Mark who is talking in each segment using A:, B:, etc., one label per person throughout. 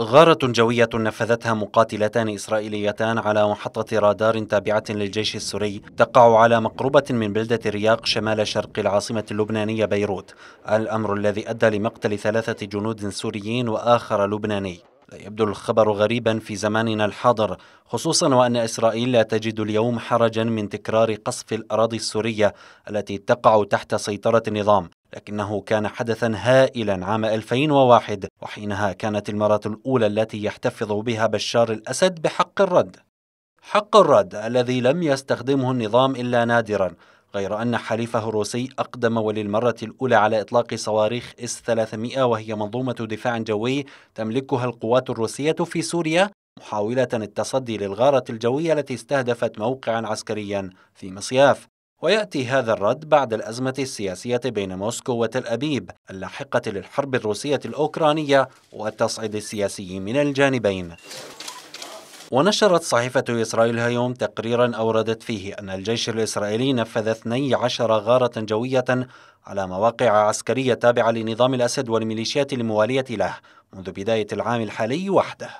A: غارة جوية نفذتها مقاتلتان إسرائيليتان على محطة رادار تابعة للجيش السوري تقع على مقربة من بلدة رياق شمال شرق العاصمة اللبنانية بيروت الأمر الذي أدى لمقتل ثلاثة جنود سوريين وآخر لبناني لا يبدو الخبر غريبا في زماننا الحاضر خصوصا وأن إسرائيل لا تجد اليوم حرجا من تكرار قصف الأراضي السورية التي تقع تحت سيطرة النظام لكنه كان حدثا هائلا عام 2001 وحينها كانت المرة الأولى التي يحتفظ بها بشار الأسد بحق الرد حق الرد الذي لم يستخدمه النظام إلا نادرا غير أن حليفه الروسي أقدم وللمرة الأولى على إطلاق صواريخ إس 300 وهي منظومة دفاع جوي تملكها القوات الروسية في سوريا محاولة التصدي للغارة الجوية التي استهدفت موقعا عسكريا في مصياف ويأتي هذا الرد بعد الأزمة السياسية بين موسكو وتل أبيب اللاحقة للحرب الروسية الأوكرانية والتصعيد السياسي من الجانبين ونشرت صحيفة إسرائيل هيوم تقريرا أوردت فيه أن الجيش الإسرائيلي نفذ 12 غارة جوية على مواقع عسكرية تابعة لنظام الأسد والميليشيات الموالية له منذ بداية العام الحالي وحده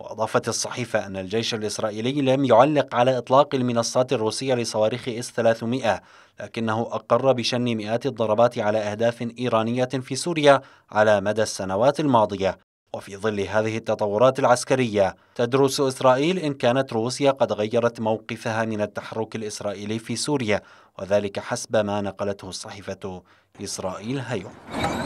A: وأضافت الصحيفة أن الجيش الإسرائيلي لم يعلق على إطلاق المنصات الروسية لصواريخ إس 300 لكنه أقر بشن مئات الضربات على أهداف إيرانية في سوريا على مدى السنوات الماضية وفي ظل هذه التطورات العسكرية تدرس إسرائيل إن كانت روسيا قد غيرت موقفها من التحرك الإسرائيلي في سوريا وذلك حسب ما نقلته الصحيفة إسرائيل هيوم